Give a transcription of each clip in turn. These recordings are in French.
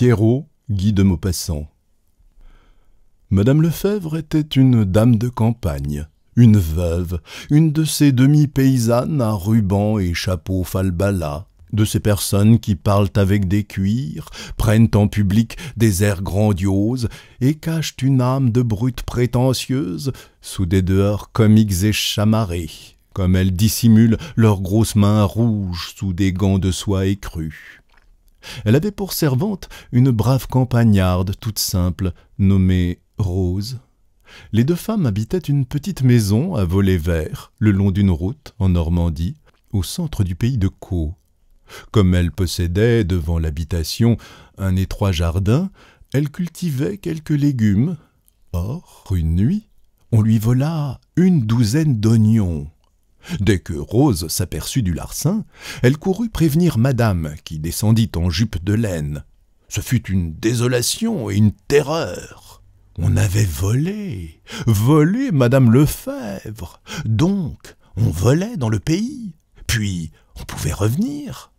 Pierrot, Guy de Maupassant. Madame Lefebvre était une dame de campagne, une veuve, une de ces demi-paysannes à rubans et chapeaux falbala, de ces personnes qui parlent avec des cuirs, prennent en public des airs grandioses et cachent une âme de brute prétentieuse sous des dehors comiques et chamarrés, comme elles dissimulent leurs grosses mains rouges sous des gants de soie écrus. Elle avait pour servante une brave campagnarde toute simple, nommée Rose. Les deux femmes habitaient une petite maison à volets verts, le long d'une route, en Normandie, au centre du pays de Caux. Comme elle possédait, devant l'habitation, un étroit jardin, elle cultivait quelques légumes. Or, une nuit, on lui vola une douzaine d'oignons. Dès que Rose s'aperçut du larcin, elle courut prévenir madame, qui descendit en jupe de laine. Ce fut une désolation et une terreur. On avait volé, volé madame Lefebvre. Donc, on volait dans le pays. Puis, on pouvait revenir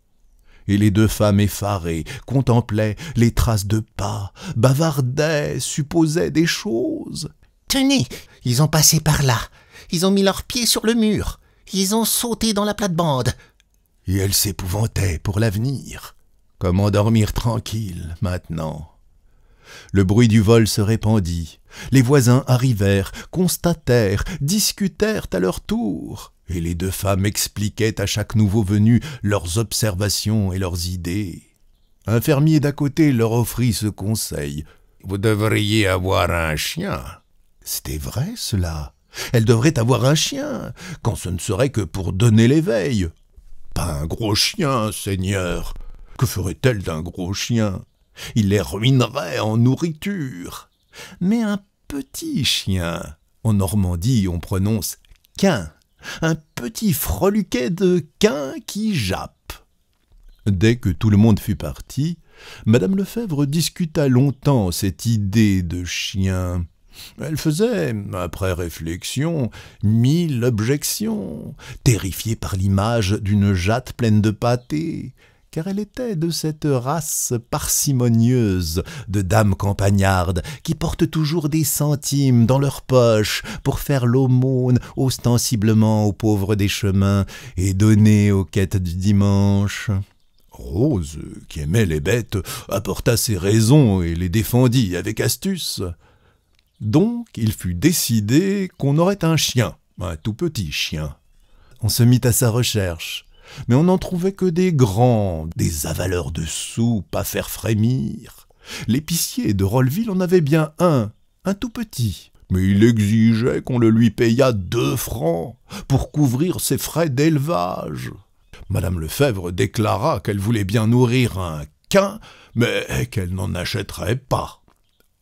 et les deux femmes effarées contemplaient les traces de pas, bavardaient, supposaient des choses. Tenez, ils ont passé par là, ils ont mis leurs pieds sur le mur, ils ont sauté dans la plate-bande. Et elle s'épouvantait pour l'avenir. Comment dormir tranquille maintenant Le bruit du vol se répandit. Les voisins arrivèrent, constatèrent, discutèrent à leur tour, et les deux femmes expliquaient à chaque nouveau venu leurs observations et leurs idées. Un fermier d'à côté leur offrit ce conseil. Vous devriez avoir un chien. C'était vrai, cela. Elle devrait avoir un chien, quand ce ne serait que pour donner l'éveil. Pas un gros chien, Seigneur. Que ferait-elle d'un gros chien Il les ruinerait en nourriture. Mais un petit chien. En Normandie, on prononce quin. Un petit freluquet de quin qui jappe. Dès que tout le monde fut parti, Madame Lefebvre discuta longtemps cette idée de chien. Elle faisait, après réflexion, mille objections, terrifiée par l'image d'une jatte pleine de pâté, car elle était de cette race parcimonieuse de dames campagnardes qui portent toujours des centimes dans leurs poches pour faire l'aumône ostensiblement aux pauvres des chemins et donner aux quêtes du dimanche. Rose, qui aimait les bêtes, apporta ses raisons et les défendit avec astuce. Donc il fut décidé qu'on aurait un chien, un tout petit chien. On se mit à sa recherche, mais on n'en trouvait que des grands, des avaleurs de soupe à faire frémir. L'épicier de Rolleville en avait bien un, un tout petit, mais il exigeait qu'on le lui payât deux francs pour couvrir ses frais d'élevage. Madame Lefebvre déclara qu'elle voulait bien nourrir un quin, mais qu'elle n'en achèterait pas.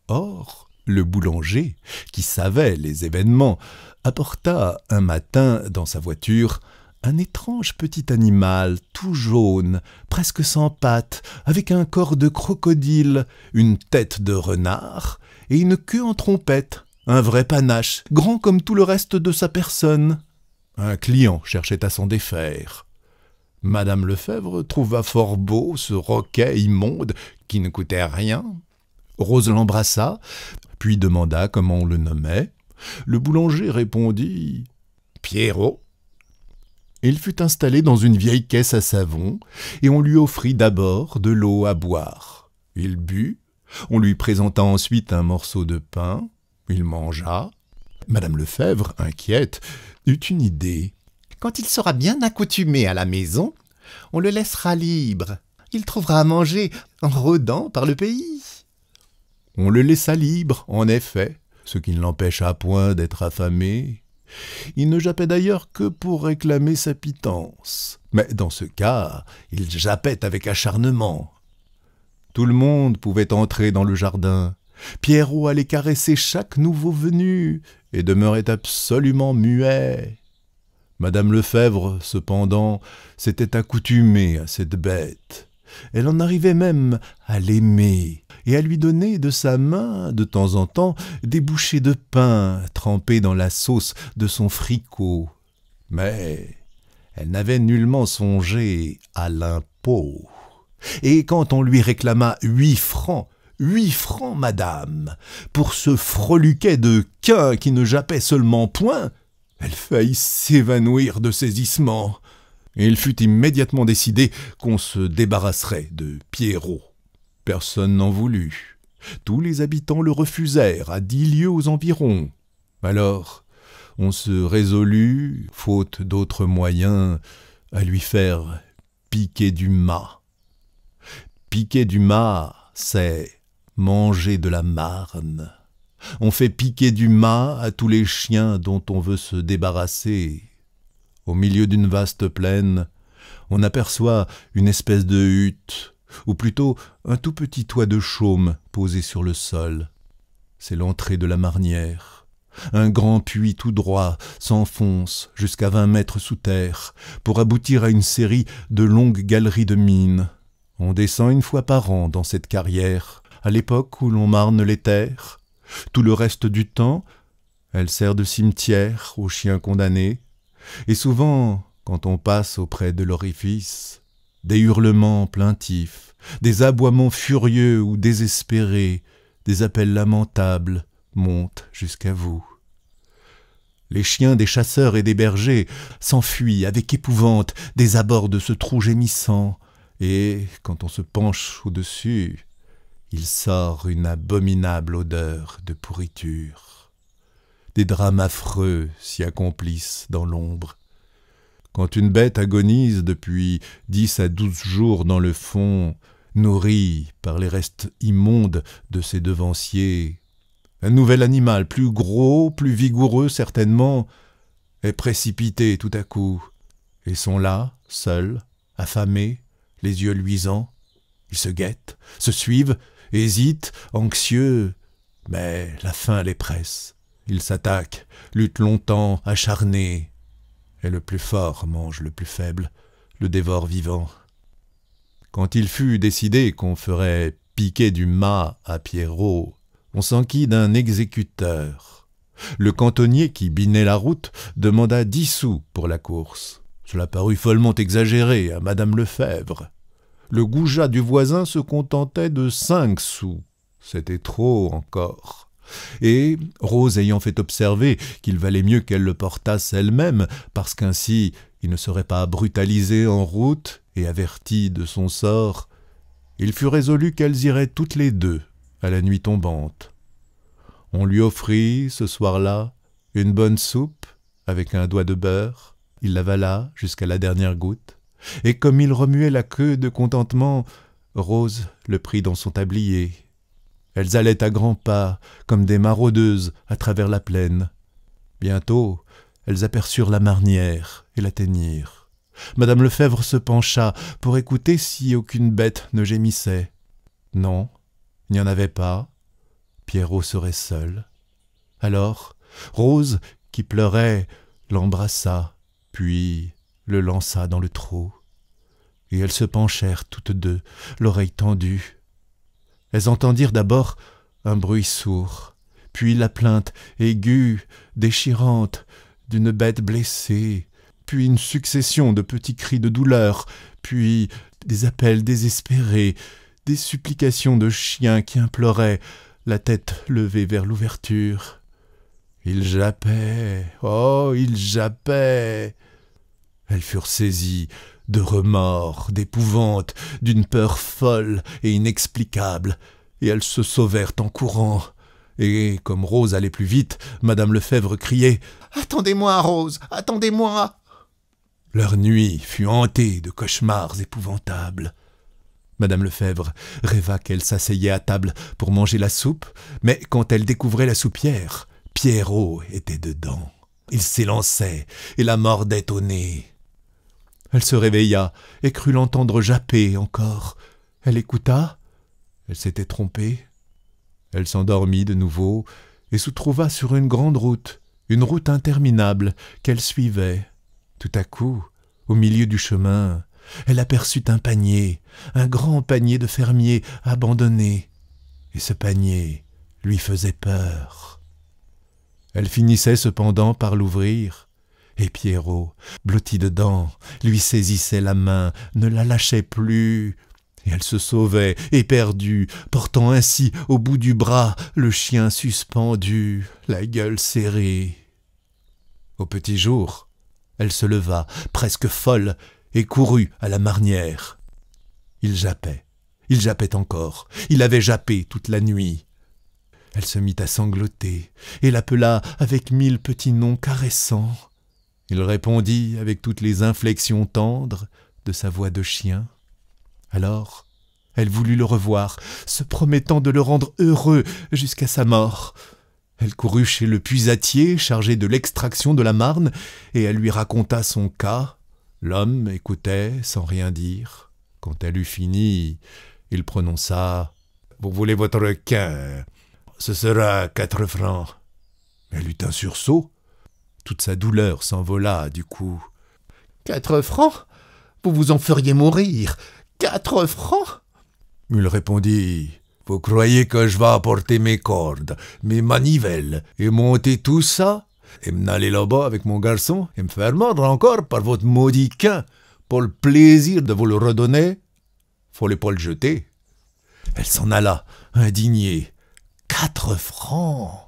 Or, le boulanger, qui savait les événements, apporta un matin dans sa voiture un étrange petit animal tout jaune, presque sans pattes, avec un corps de crocodile, une tête de renard et une queue en trompette, un vrai panache, grand comme tout le reste de sa personne. Un client cherchait à s'en défaire. Madame Lefebvre trouva fort beau ce roquet immonde qui ne coûtait rien. Rose l'embrassa, puis demanda comment on le nommait. Le boulanger répondit Pierrot. Il fut installé dans une vieille caisse à savon, et on lui offrit d'abord de l'eau à boire. Il but, on lui présenta ensuite un morceau de pain, il mangea. Madame Lefebvre, inquiète, eut une idée. Quand il sera bien accoutumé à la maison, on le laissera libre. Il trouvera à manger en rôdant par le pays. On le laissa libre, en effet, ce qui ne l'empêcha point d'être affamé. Il ne jappait d'ailleurs que pour réclamer sa pitance. Mais dans ce cas, il jappait avec acharnement. Tout le monde pouvait entrer dans le jardin. Pierrot allait caresser chaque nouveau venu et demeurait absolument muet. Madame Lefebvre, cependant, s'était accoutumée à cette bête. Elle en arrivait même à l'aimer et à lui donner de sa main, de temps en temps, des bouchées de pain trempées dans la sauce de son fricot. Mais elle n'avait nullement songé à l'impôt. Et quand on lui réclama huit francs, huit francs, madame, pour ce freluquet de quin qui ne jappait seulement point, elle faillit s'évanouir de saisissement il fut immédiatement décidé qu'on se débarrasserait de Pierrot. Personne n'en voulut. Tous les habitants le refusèrent à dix lieues aux environs. Alors, on se résolut, faute d'autres moyens, à lui faire piquer du mât. Piquer du mât, c'est manger de la marne. On fait piquer du mât à tous les chiens dont on veut se débarrasser. Au milieu d'une vaste plaine, on aperçoit une espèce de hutte, ou plutôt un tout petit toit de chaume posé sur le sol. C'est l'entrée de la marnière. Un grand puits tout droit s'enfonce jusqu'à vingt mètres sous terre, pour aboutir à une série de longues galeries de mines. On descend une fois par an dans cette carrière, à l'époque où l'on marne les terres. Tout le reste du temps, elle sert de cimetière aux chiens condamnés, et souvent, quand on passe auprès de l'orifice, des hurlements plaintifs, des aboiements furieux ou désespérés, des appels lamentables montent jusqu'à vous. Les chiens des chasseurs et des bergers s'enfuient avec épouvante des abords de ce trou gémissant, et quand on se penche au-dessus, il sort une abominable odeur de pourriture des drames affreux s'y accomplissent dans l'ombre. Quand une bête agonise depuis dix à douze jours dans le fond, nourrie par les restes immondes de ses devanciers, un nouvel animal, plus gros, plus vigoureux certainement, est précipité tout à coup, et sont là, seuls, affamés, les yeux luisants. Ils se guettent, se suivent, hésitent, anxieux, mais la faim les presse. Il s'attaque, lutte longtemps, acharné, Et le plus fort mange le plus faible, le dévore vivant. Quand il fut décidé qu'on ferait piquer du mât à Pierrot, on s'enquit d'un exécuteur. Le cantonnier qui binait la route demanda dix sous pour la course. Cela parut follement exagéré à Madame Lefebvre. Le goujat du voisin se contentait de cinq sous. C'était trop encore. Et, Rose ayant fait observer qu'il valait mieux qu'elle le portasse elle-même, parce qu'ainsi il ne serait pas brutalisé en route et averti de son sort, il fut résolu qu'elles iraient toutes les deux à la nuit tombante. On lui offrit, ce soir-là, une bonne soupe avec un doigt de beurre, il l'avala jusqu'à la dernière goutte, et comme il remuait la queue de contentement, Rose le prit dans son tablier elles allaient à grands pas, comme des maraudeuses, à travers la plaine. Bientôt, elles aperçurent la marnière et l'atteignirent. Madame Lefebvre se pencha pour écouter si aucune bête ne gémissait. Non, il n'y en avait pas. Pierrot serait seul. Alors, Rose, qui pleurait, l'embrassa, puis le lança dans le trou. Et elles se penchèrent toutes deux, l'oreille tendue, elles entendirent d'abord un bruit sourd, puis la plainte aiguë, déchirante, d'une bête blessée, puis une succession de petits cris de douleur, puis des appels désespérés, des supplications de chiens qui imploraient, la tête levée vers l'ouverture. Ils jappaient, oh, ils jappaient. Elles furent saisies, de remords, d'épouvante, d'une peur folle et inexplicable, et elles se sauvèrent en courant. Et comme Rose allait plus vite, Madame Lefebvre criait Attendez-moi, Rose, attendez-moi Leur nuit fut hantée de cauchemars épouvantables. Madame Lefèvre rêva qu'elle s'asseyait à table pour manger la soupe, mais quand elle découvrait la soupière, Pierrot était dedans. Il s'élançait et la mordait au nez. Elle se réveilla et crut l'entendre japper encore. Elle écouta. Elle s'était trompée. Elle s'endormit de nouveau et se trouva sur une grande route, une route interminable qu'elle suivait. Tout à coup, au milieu du chemin, elle aperçut un panier, un grand panier de fermier abandonné, et ce panier lui faisait peur. Elle finissait cependant par l'ouvrir, et Pierrot, blotti dedans, lui saisissait la main, ne la lâchait plus. Et elle se sauvait, éperdue, portant ainsi au bout du bras le chien suspendu, la gueule serrée. Au petit jour, elle se leva, presque folle, et courut à la marnière. Il jappait, il jappait encore, il avait jappé toute la nuit. Elle se mit à sangloter et l'appela avec mille petits noms caressants. Il répondit avec toutes les inflexions tendres de sa voix de chien. Alors, elle voulut le revoir, se promettant de le rendre heureux jusqu'à sa mort. Elle courut chez le puisatier chargé de l'extraction de la marne, et elle lui raconta son cas. L'homme écoutait sans rien dire. Quand elle eut fini, il prononça Vous voulez votre quin Ce sera quatre francs. Elle eut un sursaut toute sa douleur s'envola, du coup. Quatre francs Vous vous en feriez mourir Quatre francs Il répondit Vous croyez que je vais apporter mes cordes, mes manivelles, et monter tout ça Et m'aller là-bas avec mon garçon, et me faire mordre encore par votre maudit quin, pour le plaisir de vous le redonner Faut les pas le jeter. Elle s'en alla, indignée. Quatre francs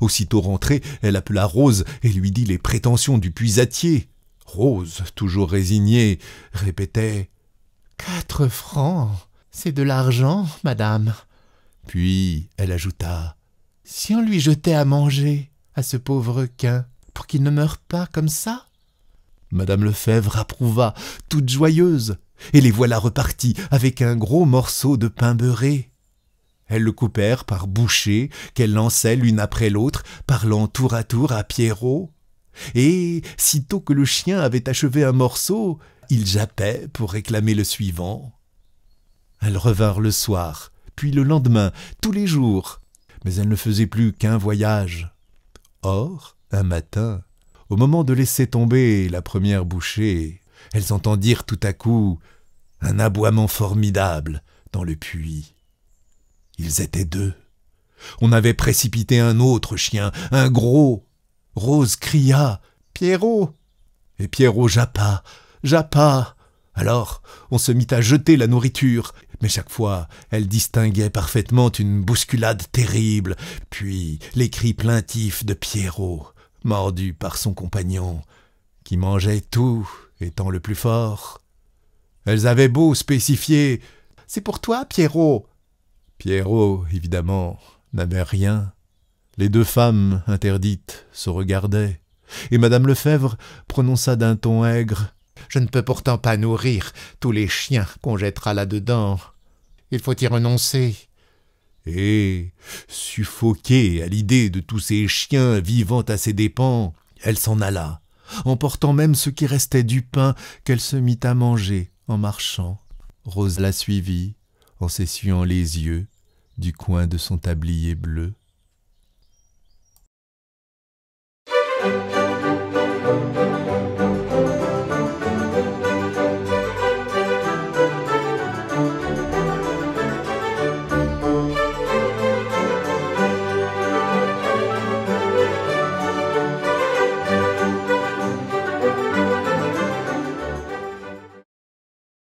Aussitôt rentrée, elle appela Rose et lui dit les prétentions du puisatier. Rose, toujours résignée, répétait Quatre francs, c'est de l'argent, madame. Puis elle ajouta Si on lui jetait à manger, à ce pauvre quin, pour qu'il ne meure pas comme ça Madame Lefebvre approuva, toute joyeuse, et les voilà repartis avec un gros morceau de pain beurré. Elles le coupèrent par bouchées qu'elles lançaient l'une après l'autre, parlant tour à tour à Pierrot. Et, sitôt que le chien avait achevé un morceau, il jappait pour réclamer le suivant. Elles revinrent le soir, puis le lendemain, tous les jours, mais elles ne faisaient plus qu'un voyage. Or, un matin, au moment de laisser tomber la première bouchée, elles entendirent tout à coup un aboiement formidable dans le puits. Ils étaient deux. On avait précipité un autre chien, un gros. Rose cria Pierrot Et Pierrot jappa, jappa. Alors, on se mit à jeter la nourriture, mais chaque fois, elle distinguait parfaitement une bousculade terrible, puis les cris plaintifs de Pierrot, mordu par son compagnon, qui mangeait tout, étant le plus fort. Elles avaient beau spécifier C'est pour toi, Pierrot Pierrot, évidemment, n'avait rien. Les deux femmes, interdites, se regardaient, et Madame Lefèvre prononça d'un ton aigre Je ne peux pourtant pas nourrir tous les chiens qu'on jettera là-dedans. Il faut y renoncer. Et, suffoquée à l'idée de tous ces chiens vivant à ses dépens, elle s'en alla, emportant même ce qui restait du pain qu'elle se mit à manger en marchant. Rose la suivit, en s'essuyant les yeux du coin de son tablier bleu.